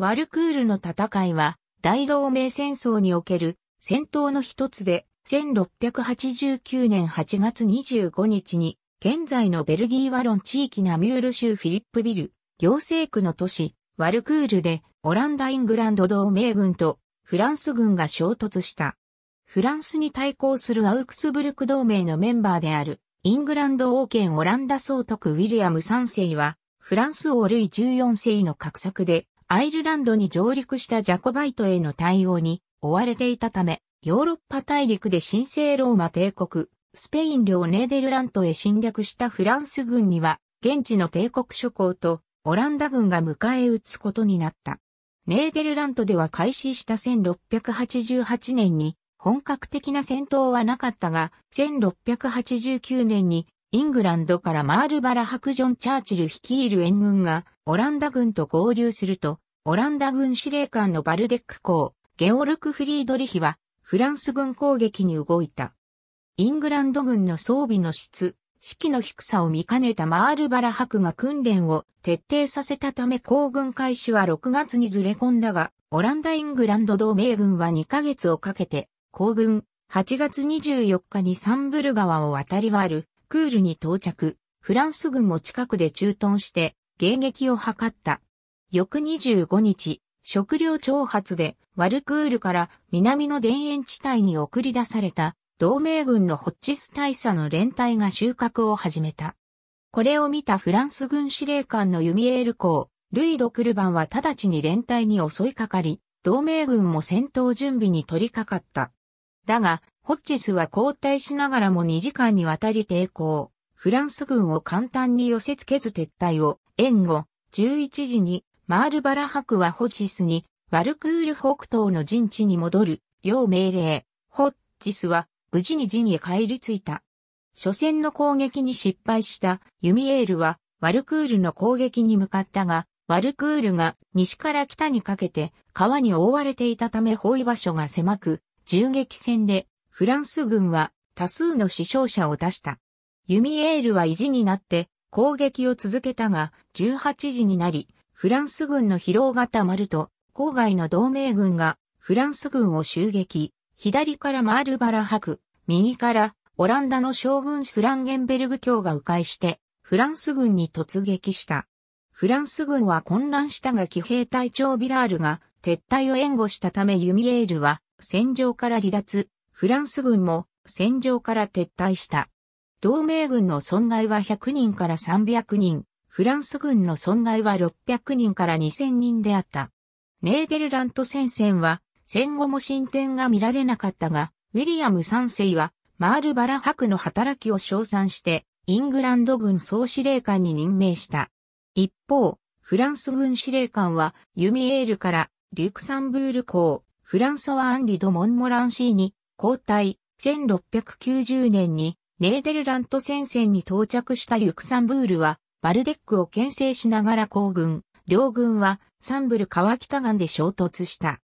ワルクールの戦いは、大同盟戦争における戦闘の一つで、1689年8月25日に、現在のベルギーワロン地域ナミュール州フィリップビル、行政区の都市、ワルクールで、オランダ・イングランド同盟軍とフランス軍が衝突した。フランスに対抗するアウクスブルク同盟のメンバーである、イングランド王権オランダ総督ウィリアム3世は、フランス王ルイ14世の格策で、アイルランドに上陸したジャコバイトへの対応に追われていたため、ヨーロッパ大陸で神聖ローマ帝国、スペイン領ネーデルラントへ侵略したフランス軍には、現地の帝国諸侯とオランダ軍が迎え撃つことになった。ネーデルラントでは開始した1688年に本格的な戦闘はなかったが、1689年にイングランドからマールバラ白ジョン・チャーチル率いる援軍がオランダ軍と合流すると、オランダ軍司令官のバルデック公、ゲオルク・フリードリヒはフランス軍攻撃に動いた。イングランド軍の装備の質、士気の低さを見かねたマールバラ伯が訓練を徹底させたため行軍開始は6月にずれ込んだが、オランダ・イングランド同盟軍は2ヶ月をかけて、行軍、8月24日にサンブル川を渡り割る、クールに到着、フランス軍も近くで駐屯して迎撃を図った。翌25日、食糧調発でワルクールから南の田園地帯に送り出された同盟軍のホッチス大佐の連隊が収穫を始めた。これを見たフランス軍司令官のユミエール公、ルイ・ド・クルバンは直ちに連隊に襲いかかり、同盟軍も戦闘準備に取り掛かった。だが、ホッジスは交代しながらも2時間にわたり抵抗。フランス軍を簡単に寄せ付けず撤退を、援護、11時に、マールバラ博はホッジスに、ワルクール北東の陣地に戻る、よう命令。ホッジスは、無事に陣へ帰り着いた。初戦の攻撃に失敗したユミエールは、ワルクールの攻撃に向かったが、ワルクールが西から北にかけて川に覆われていたため包囲場所が狭く、銃撃戦でフランス軍は多数の死傷者を出した。ユミエールは意地になって攻撃を続けたが、18時になり、フランス軍の疲労が溜まると、郊外の同盟軍がフランス軍を襲撃、左からマールバラく、右からオランダの将軍スランゲンベルグ卿が迂回して、フランス軍に突撃した。フランス軍は混乱したが騎兵隊長ビラールが撤退を援護したためユミエールは戦場から離脱、フランス軍も戦場から撤退した。同盟軍の損害は100人から300人、フランス軍の損害は600人から2000人であった。ネーデルラント戦線は戦後も進展が見られなかったが、ウィリアム3世はマールバラ博の働きを称賛してイングランド軍総司令官に任命した。一方、フランス軍司令官はユミエールからリュクサンブール港、フランソワ・アンリド・モンモランシーに交代、1690年にネーデルラント戦線に到着したリュクサンブールは、バルデックを牽制しながら行軍、両軍はサンブル川北岸で衝突した。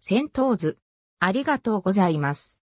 戦闘図。ありがとうございます。